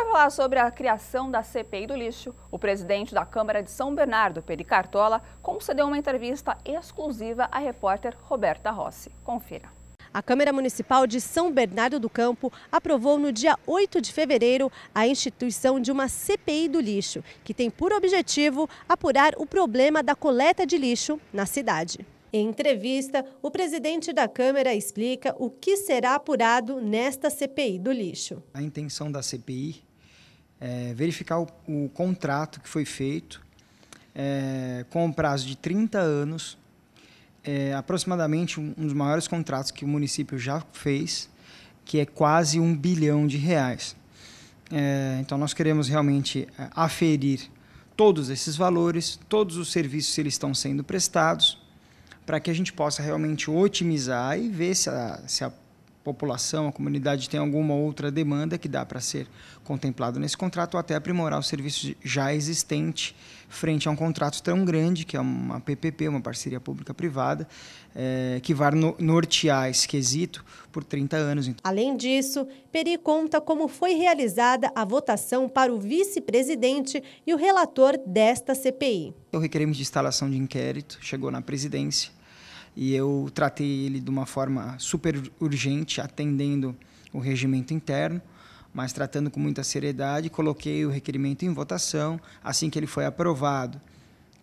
Para falar sobre a criação da CPI do lixo, o presidente da Câmara de São Bernardo, Peri Cartola, concedeu uma entrevista exclusiva à repórter Roberta Rossi. Confira. A Câmara Municipal de São Bernardo do Campo aprovou no dia 8 de fevereiro a instituição de uma CPI do lixo, que tem por objetivo apurar o problema da coleta de lixo na cidade. Em entrevista, o presidente da Câmara explica o que será apurado nesta CPI do lixo. A intenção da CPI é, verificar o, o, contrato que foi feito é, com um prazo de 30 anos, é, aproximadamente um, um dos maiores contratos que o município já fez, que é quase um bilhão de reais. É, então, nós queremos realmente é, aferir todos esses valores, todos os serviços se eles estão sendo prestados, para que a gente possa realmente otimizar e ver se a, se a população, a comunidade tem alguma outra demanda que dá para ser contemplado nesse contrato ou até aprimorar o serviço já existente frente a um contrato tão grande que é uma PPP, uma parceria pública-privada, é, que vai no, nortear esse quesito por 30 anos. Então Além disso, Peri conta como foi realizada a votação para o vice-presidente e o relator desta CPI. O requerimento de instalação de inquérito chegou na presidência, e eu tratei ele de uma forma super urgente, atendendo o regimento interno, mas tratando com muita seriedade, coloquei o requerimento em votação, assim que ele foi aprovado.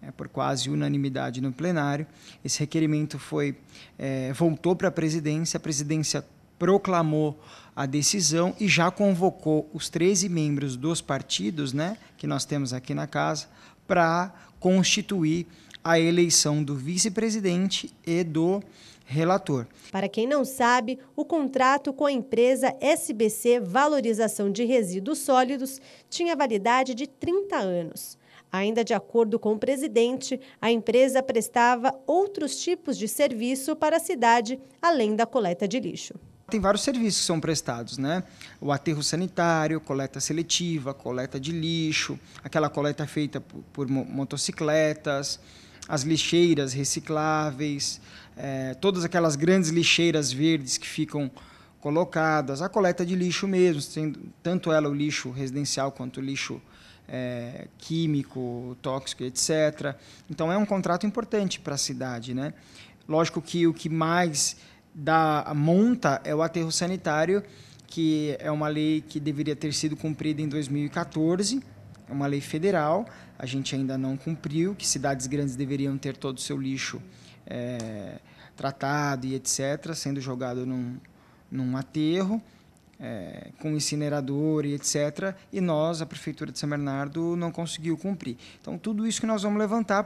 É, por quase unanimidade no plenário. Esse requerimento foi é, voltou para a presidência, a presidência proclamou a decisão e já convocou os 13 membros dos partidos, né, que nós temos aqui na casa, para constituir a eleição do vice-presidente e do relator. Para quem não sabe, o contrato com a empresa SBC Valorização de Resíduos Sólidos tinha validade de 30 anos. Ainda de acordo com o presidente, a empresa prestava outros tipos de serviço para a cidade, além da coleta de lixo. Tem vários serviços que são prestados, né? O aterro sanitário, coleta seletiva, coleta de lixo, aquela coleta feita por, por motocicletas, as lixeiras recicláveis, é, todas aquelas grandes lixeiras verdes que ficam colocadas, a coleta de lixo mesmo, sendo, tanto ela o lixo residencial quanto o lixo é, químico, tóxico, etc. Então é um contrato importante para a cidade, né? Lógico que o que mais dá monta é o aterro sanitário, que é uma lei que deveria ter sido cumprida em 2014 uma lei federal, a gente ainda não cumpriu, que cidades grandes deveriam ter todo o seu lixo é, tratado e etc., sendo jogado num, num aterro, é, com incinerador e etc., e nós, a Prefeitura de São Bernardo, não conseguiu cumprir. Então, tudo isso que nós vamos levantar.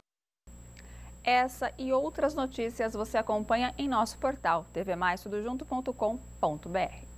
Essa e outras notícias você acompanha em nosso portal tvmaistudojunto.com.br.